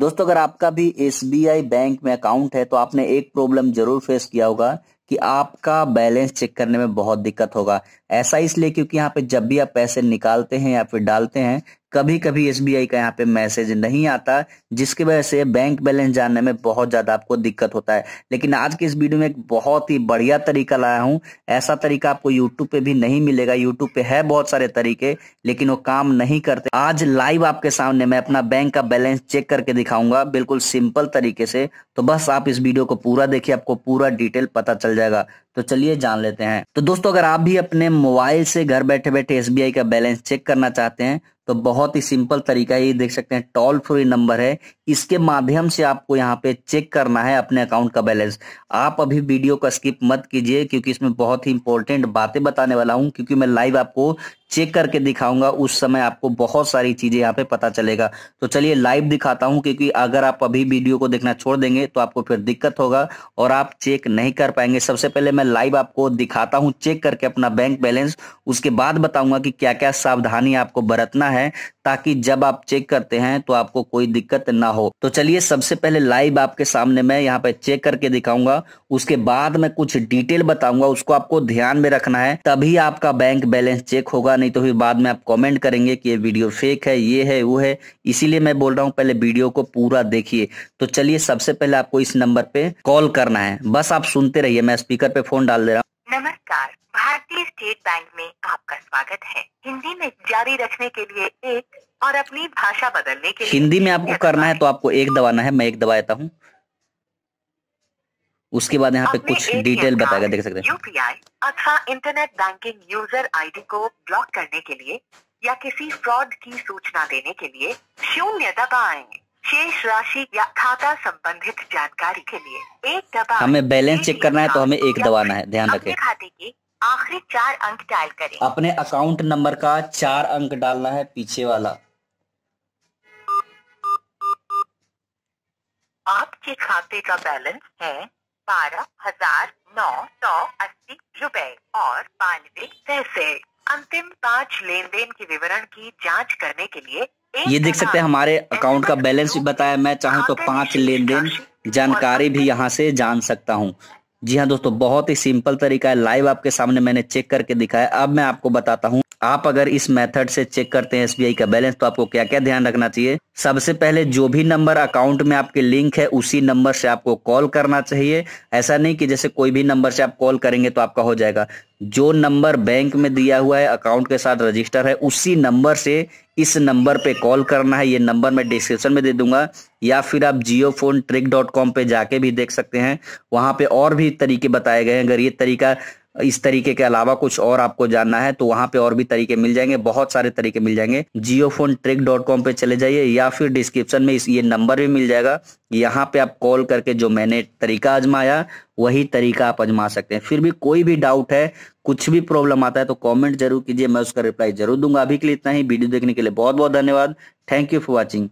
दोस्तों अगर आपका भी एस बैंक में अकाउंट है तो आपने एक प्रॉब्लम जरूर फेस किया होगा कि आपका बैलेंस चेक करने में बहुत दिक्कत होगा ऐसा इसलिए क्योंकि यहाँ पे जब भी आप पैसे निकालते हैं या फिर डालते हैं कभी कभी आई का यहाँ पे मैसेज नहीं आता जिसकी वजह से बैंक बैलेंस जानने में बहुत ज्यादा आपको दिक्कत होता है लेकिन आज के इस वीडियो में एक बहुत ही बढ़िया तरीका लाया हूँ ऐसा तरीका आपको यूट्यूब पे भी नहीं मिलेगा यूट्यूब पे है बहुत सारे तरीके लेकिन वो काम नहीं करते आज लाइव आपके सामने मैं अपना बैंक का बैलेंस चेक करके दिखाऊंगा बिल्कुल सिंपल तरीके से तो बस आप इस वीडियो को पूरा देखिए आपको पूरा डिटेल पता चल जाएगा तो चलिए जान लेते हैं तो दोस्तों अगर आप भी अपने मोबाइल से घर बैठे बैठे एस का बैलेंस चेक करना चाहते हैं तो बहुत ही सिंपल तरीका है ये देख सकते हैं टोल फ्री नंबर है इसके माध्यम से आपको यहाँ पे चेक करना है अपने अकाउंट का बैलेंस आप अभी वीडियो का स्किप मत कीजिए क्योंकि इसमें बहुत ही इंपॉर्टेंट बातें बताने वाला हूँ क्योंकि मैं लाइव आपको चेक करके दिखाऊंगा उस समय आपको बहुत सारी चीजें यहाँ पे पता चलेगा तो चलिए लाइव दिखाता हूँ क्योंकि अगर आप अभी वीडियो को देखना छोड़ देंगे तो आपको फिर दिक्कत होगा और आप चेक नहीं कर पाएंगे सबसे पहले मैं लाइव आपको दिखाता हूँ चेक करके अपना बैंक बैलेंस उसके बाद बताऊंगा कि क्या क्या सावधानी आपको बरतना है ताकि जब आप चेक करते हैं तो आपको कोई दिक्कत ना हो तो चलिए सबसे पहले लाइव आपके सामने मैं यहाँ पे चेक करके दिखाऊंगा उसके बाद मैं कुछ डिटेल बताऊंगा उसको आपको ध्यान में रखना है तभी आपका बैंक बैलेंस चेक होगा नहीं तो फिर बाद में आप कमेंट करेंगे कि ये वीडियो फेक है ये है वो है इसीलिए मैं बोल रहा हूँ पहले वीडियो को पूरा देखिए तो चलिए सबसे पहले आपको इस नंबर पे कॉल करना है बस आप सुनते रहिए मैं स्पीकर पे फोन डाल दे रहा हूँ नमस्कार भारतीय स्टेट बैंक में आपका स्वागत है हिंदी में जारी रखने के लिए एक और अपनी भाषा बदलने के हिंदी में आपको करना है तो आपको एक दबाना है मैं एक दबाता हूँ उसके बाद यहाँ पे कुछ डिटेल बताएगा देख सकते हैं यूपीआई अथवा इंटरनेट बैंकिंग यूजर आईडी को ब्लॉक करने के लिए या किसी फ्रॉड की सूचना देने के लिए शून्य दबाएं शेष राशि या खाता संबंधित जानकारी के लिए एक दबा हमें बैलेंस चेक करना है तो हमें एक दबाना है ध्यान रखें खाते की आखिरी चार अंक डायल करें अपने अकाउंट नंबर का चार अंक डालना है पीछे वाला आपके खाते का बैलेंस है बारह हजार नौ सौ अस्सी रूपए और बानवे पैसे अंतिम पाँच लेन देन के विवरण की जांच करने के लिए ये देख सकते हैं हमारे अकाउंट का बैलेंस भी बताया मैं चाहूँ तो पांच लेन देन जानकारी भी यहाँ से जान सकता हूँ जी हाँ दोस्तों बहुत ही सिंपल तरीका है लाइव आपके सामने मैंने चेक करके दिखाया अब मैं आपको बताता हूँ आप अगर इस मेथड से चेक करते हैं एसबीआई का बैलेंस तो आपको क्या क्या ध्यान रखना चाहिए सबसे पहले जो भी नंबर अकाउंट में आपके लिंक है उसी नंबर से आपको कॉल करना चाहिए ऐसा नहीं कि जैसे कोई भी नंबर से आप कॉल करेंगे तो आपका हो जाएगा जो नंबर बैंक में दिया हुआ है अकाउंट के साथ रजिस्टर है उसी नंबर से इस नंबर पे कॉल करना है ये नंबर मैं डिस्क्रिप्शन में दे दूंगा या फिर आप Jio phone trick dot com पर जाके भी देख सकते हैं वहां पे और भी तरीके बताए गए हैं अगर ये तरीका इस तरीके के अलावा कुछ और आपको जानना है तो वहां पे और भी तरीके मिल जाएंगे बहुत सारे तरीके मिल जाएंगे Jio phone trick dot com पे चले जाइए या फिर डिस्क्रिप्शन में इस ये नंबर भी मिल जाएगा यहाँ पे आप कॉल करके जो मैंने तरीका आजमाया वही तरीका आप आजमा सकते हैं फिर भी कोई भी डाउट है कुछ भी प्रॉब्लम आता है तो कॉमेंट जरूर कीजिए मैं उसका रिप्लाई जरूर दूंगा अभी के लिए इतना ही वीडियो देखने के लिए बहुत बहुत धन्यवाद थैंक यू फॉर वॉचिंग